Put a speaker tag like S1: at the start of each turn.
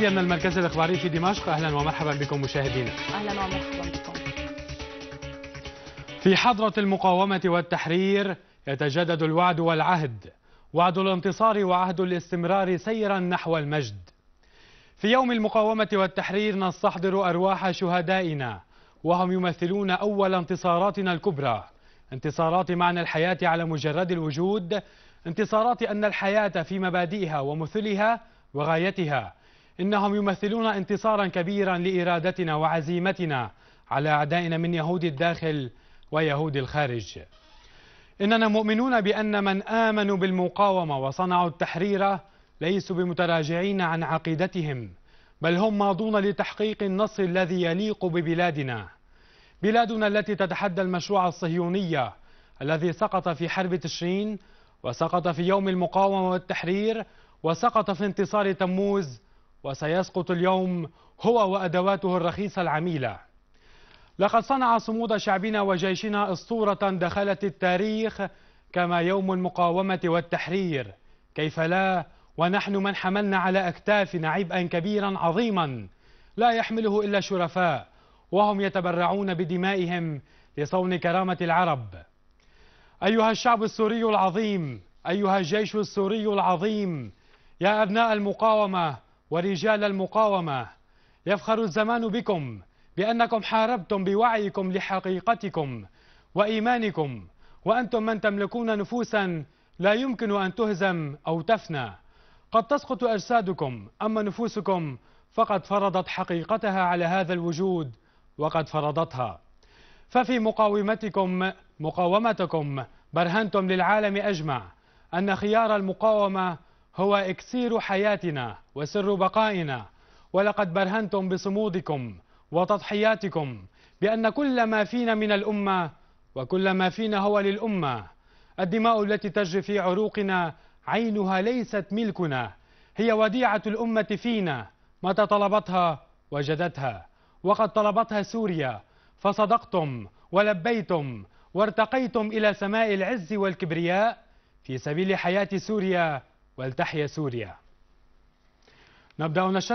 S1: من المركز الإخباري في دمشق أهلا ومرحبا بكم مشاهدينا أهلا ومرحبا بكم في حضرة المقاومة والتحرير يتجدد الوعد والعهد وعد الانتصار وعهد الاستمرار سيرا نحو المجد في يوم المقاومة والتحرير نستحضر أرواح شهدائنا وهم يمثلون أول انتصاراتنا الكبرى انتصارات معنى الحياة على مجرد الوجود انتصارات أن الحياة في مبادئها ومثلها وغايتها إنهم يمثلون انتصارا كبيرا لإرادتنا وعزيمتنا على أعدائنا من يهود الداخل ويهود الخارج إننا مؤمنون بأن من آمنوا بالمقاومة وصنعوا التحرير ليسوا بمتراجعين عن عقيدتهم بل هم ماضون لتحقيق النصر الذي يليق ببلادنا بلادنا التي تتحدى المشروع الصهيونية الذي سقط في حرب تشرين وسقط في يوم المقاومة والتحرير وسقط في انتصار تموز وسيسقط اليوم هو وأدواته الرخيصة العميلة لقد صنع صمود شعبنا وجيشنا أسطورة دخلت التاريخ كما يوم المقاومة والتحرير كيف لا ونحن من حملنا على أكتافنا عبئا كبيرا عظيما لا يحمله إلا الشرفاء وهم يتبرعون بدمائهم لصون كرامة العرب أيها الشعب السوري العظيم أيها الجيش السوري العظيم يا أبناء المقاومة ورجال المقاومة يفخر الزمان بكم بأنكم حاربتم بوعيكم لحقيقتكم وإيمانكم وأنتم من تملكون نفوسا لا يمكن أن تهزم أو تفنى قد تسقط أجسادكم أما نفوسكم فقد فرضت حقيقتها على هذا الوجود وقد فرضتها ففي مقاومتكم مقاومتكم برهنتم للعالم أجمع أن خيار المقاومة هو إكسير حياتنا وسر بقائنا ولقد برهنتم بصمودكم وتضحياتكم بأن كل ما فينا من الأمة وكل ما فينا هو للأمة الدماء التي تجري في عروقنا عينها ليست ملكنا هي وديعة الأمة فينا متى طلبتها وجدتها وقد طلبتها سوريا فصدقتم ولبيتم وارتقيتم إلى سماء العز والكبرياء في سبيل حياة سوريا ولتحيا سوريا نبدأ نشرة